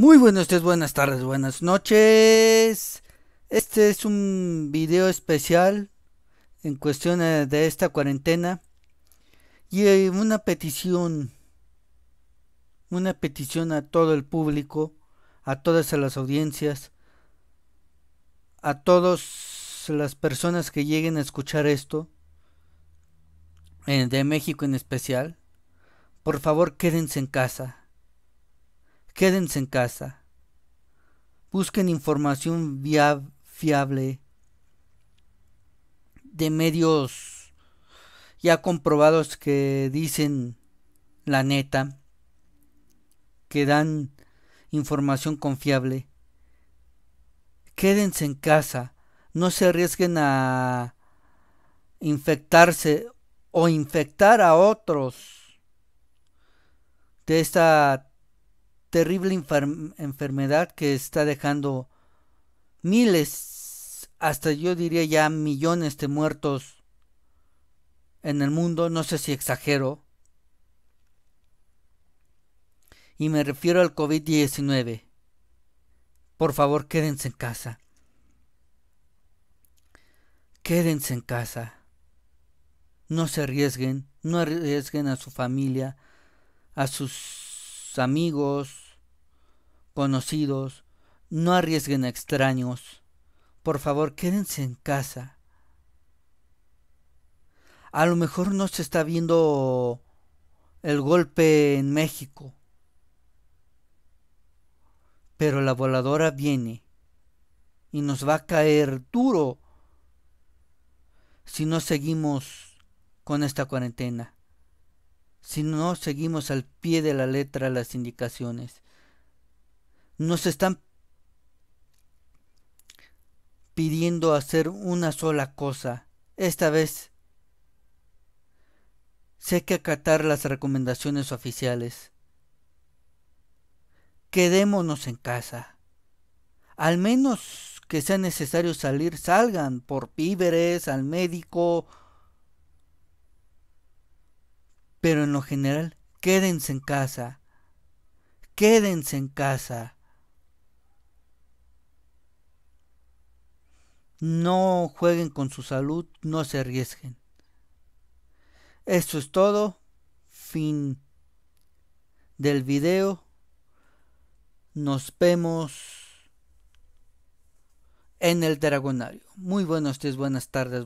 Muy buenos días, buenas tardes, buenas noches. Este es un video especial en cuestión eh, de esta cuarentena. Y eh, una petición, una petición a todo el público, a todas las audiencias, a todas las personas que lleguen a escuchar esto, eh, de México en especial. Por favor, quédense en casa quédense en casa. Busquen información fiable de medios ya comprobados que dicen la neta, que dan información confiable. Quédense en casa, no se arriesguen a infectarse o infectar a otros de esta terrible enfermedad que está dejando miles, hasta yo diría ya millones de muertos en el mundo, no sé si exagero. Y me refiero al COVID-19. Por favor, quédense en casa. Quédense en casa. No se arriesguen, no arriesguen a su familia, a sus amigos, conocidos, no arriesguen a extraños. Por favor, quédense en casa. A lo mejor no se está viendo el golpe en México. Pero la voladora viene y nos va a caer duro si no seguimos con esta cuarentena si no seguimos al pie de la letra las indicaciones. Nos están pidiendo hacer una sola cosa. Esta vez sé que acatar las recomendaciones oficiales. Quedémonos en casa. Al menos que sea necesario salir, salgan por víveres, al médico, pero en lo general, quédense en casa. Quédense en casa. No jueguen con su salud, no se arriesguen. Esto es todo. Fin del video. Nos vemos en el Dragonario. Muy buenos días, buenas tardes,